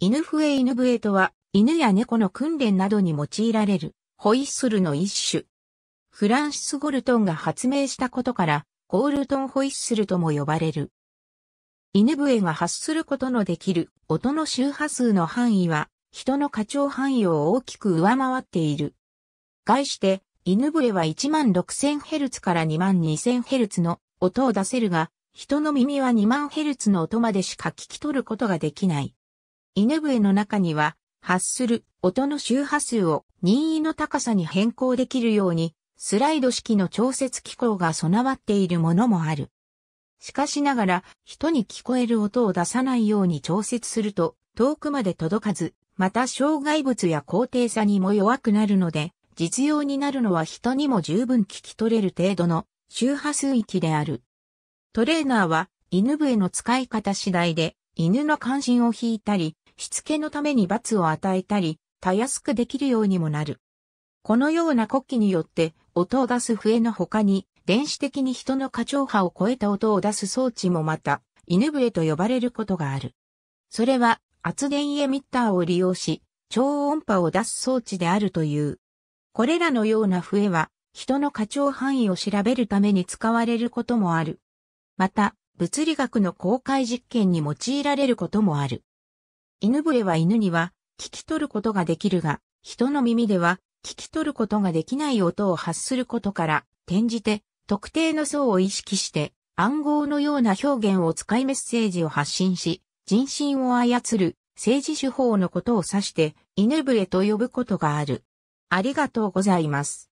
犬笛犬笛とは、犬や猫の訓練などに用いられる、ホイッスルの一種。フランシス・ゴルトンが発明したことから、ゴールトンホイッスルとも呼ばれる。犬笛が発することのできる音の周波数の範囲は、人の過聴範囲を大きく上回っている。概して、犬笛は 16,000Hz から 22,000Hz の音を出せるが、人の耳は2万0 0 0 h z の音までしか聞き取ることができない。犬笛の中には、発する音の周波数を任意の高さに変更できるように、スライド式の調節機構が備わっているものもある。しかしながら、人に聞こえる音を出さないように調節すると、遠くまで届かず、また障害物や高低差にも弱くなるので、実用になるのは人にも十分聞き取れる程度の周波数域である。トレーナーは犬笛の使い方次第で犬の関心を引いたり、しつけのために罰を与えたり、たやすくできるようにもなる。このような国旗によって音を出す笛の他に、電子的に人の過剰波を超えた音を出す装置もまた、犬笛と呼ばれることがある。それは圧電エミッターを利用し、超音波を出す装置であるという。これらのような笛は、人の過剰範囲を調べるために使われることもある。また、物理学の公開実験に用いられることもある。犬笛は犬には聞き取ることができるが、人の耳では聞き取ることができない音を発することから、転じて特定の層を意識して暗号のような表現を使いメッセージを発信し、人心を操る政治手法のことを指して犬笛と呼ぶことがある。ありがとうございます。